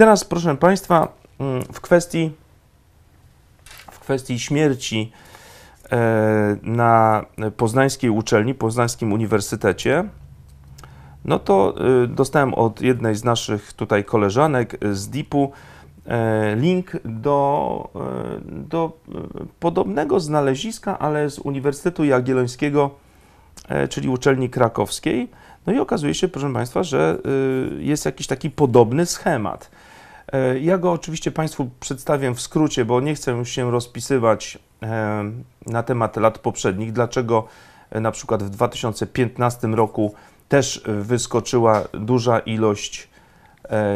Teraz, proszę Państwa, mm, w kwestii, w kwestii śmierci e, na poznańskiej uczelni, poznańskim uniwersytecie, no to y, dostałem od jednej z naszych tutaj koleżanek z DIP-u e, link do, e, do podobnego znaleziska, ale z Uniwersytetu Jagiellońskiego, czyli uczelni krakowskiej. No i okazuje się, proszę Państwa, że y, jest jakiś taki podobny schemat. E, ja go oczywiście Państwu przedstawię w skrócie, bo nie chcę się rozpisywać e, na temat lat poprzednich, dlaczego e, na przykład w 2015 roku też wyskoczyła duża ilość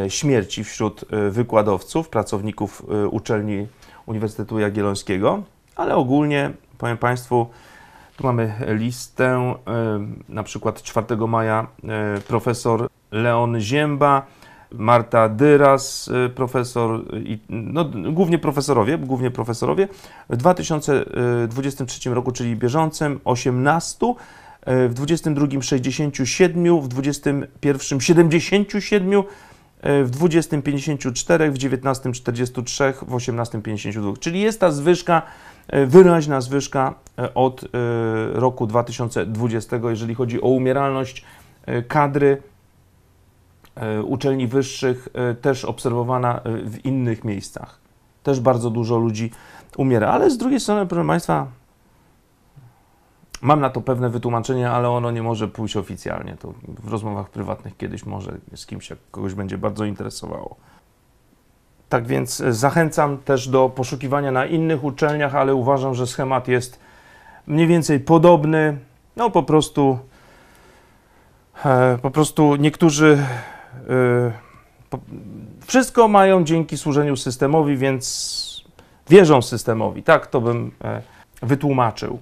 śmierci wśród wykładowców, pracowników uczelni Uniwersytetu Jagiellońskiego, ale ogólnie powiem Państwu, tu mamy listę, na przykład 4 maja profesor Leon Zięba, Marta Dyras, y, profesor, y, no, głównie profesorowie, głównie profesorowie. W 2023 y, roku, czyli bieżącym, 18, w 22 67, w 21 77, w 20 54, w 19 43, w 18 52. Czyli jest ta zwyżka, wyraźna zwyżka od roku 2020, jeżeli chodzi o umieralność kadry E, uczelni wyższych e, też obserwowana e, w innych miejscach. Też bardzo dużo ludzi umiera. Ale z drugiej strony, proszę Państwa, mam na to pewne wytłumaczenie, ale ono nie może pójść oficjalnie. To w rozmowach prywatnych kiedyś może z kimś, jak kogoś będzie bardzo interesowało. Tak więc zachęcam też do poszukiwania na innych uczelniach, ale uważam, że schemat jest mniej więcej podobny. No po prostu, po prostu niektórzy Y, wszystko mają dzięki służeniu systemowi, więc wierzą systemowi. Tak to bym e, wytłumaczył.